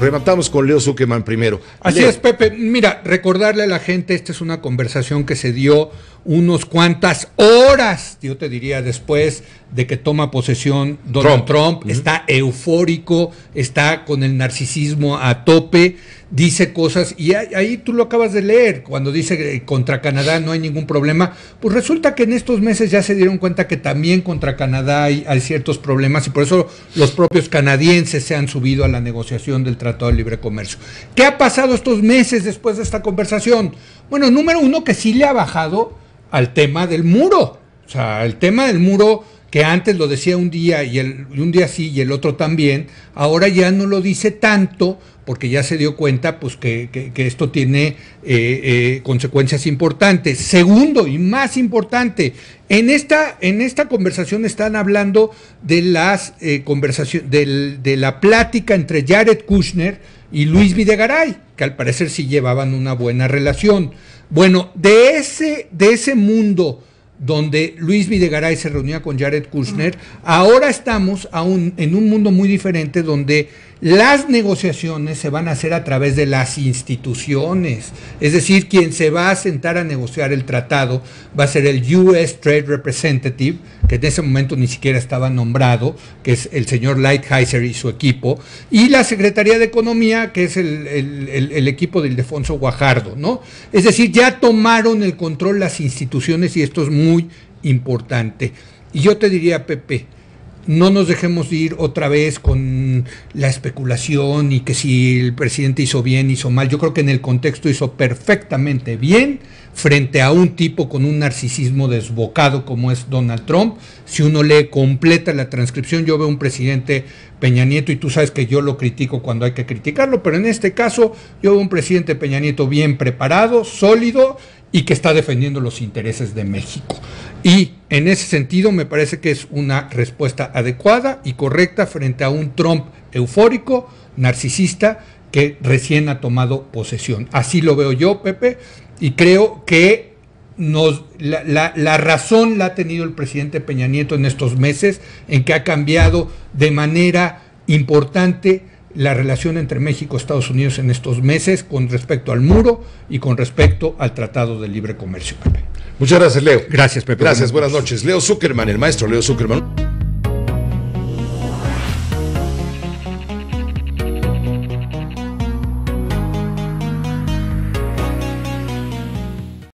Rematamos con Leo Zuckerman primero. Así es, Pepe. Mira, recordarle a la gente, esta es una conversación que se dio unos cuantas horas, yo te diría después de que toma posesión Donald Trump, está eufórico, está con el narcisismo a tope, dice cosas, y ahí, tú lo acabas de leer, cuando dice que contra Canadá no hay ningún problema, pues resulta que en estos meses ya se dieron cuenta que también contra Canadá hay ciertos problemas y por eso los propios canadienses se han subido a la negociación del Tratado de Libre Comercio. ¿Qué ha pasado estos meses después de esta conversación? Bueno, número uno que sí le ha bajado al tema del muro. O sea, el tema del muro que antes lo decía un día y, el, un día sí y el otro también, ahora ya no lo dice tanto porque ya se dio cuenta pues, que, esto tiene eh, eh, consecuencias importantes. Segundo y más importante, en esta, en esta conversación están hablando de, las, eh, conversación, del, de la plática entre Jared Kushner y Luis Videgaray, que al parecer sí llevaban una buena relación. Bueno, de ese, de ese mundo donde Luis Videgaray se reunía con Jared Kushner. Ahora estamos en un mundo muy diferente donde las negociaciones se van a hacer a través de las instituciones. Es decir, quien se va a sentar a negociar el tratado va a ser el US Trade Representative, que en ese momento ni siquiera estaba nombrado, que es el señor Lighthizer y su equipo, y la Secretaría de Economía, que es el, equipo del Defonso Guajardo, ¿no? Es decir, ya tomaron el control las instituciones y esto es muy importante. Y yo te diría, Pepe, no nos dejemos ir otra vez con la especulación y que si el presidente hizo bien, hizo mal. Yo creo que en el contexto hizo perfectamente bien frente a un tipo con un narcisismo desbocado como es Donald Trump. Si uno lee completa la transcripción, yo veo un presidente Peña Nieto y tú sabes que yo lo critico cuando hay que criticarlo, pero en este caso yo veo un presidente Peña Nieto bien preparado, sólido y que está defendiendo los intereses de México. Y en ese sentido me parece que es una respuesta adecuada y correcta frente a un Trump eufórico, narcisista, que recién ha tomado posesión. Así lo veo yo, Pepe, y creo que nos, la, la, razón la ha tenido el presidente Peña Nieto en estos meses, en que ha cambiado de manera importante la relación entre México y Estados Unidos en estos meses con respecto al muro y con respecto al Tratado de Libre Comercio, Muchas gracias, Leo. Gracias, Pepe. Gracias, buenas noches. Leo Zuckerman, el maestro Leo Zuckerman.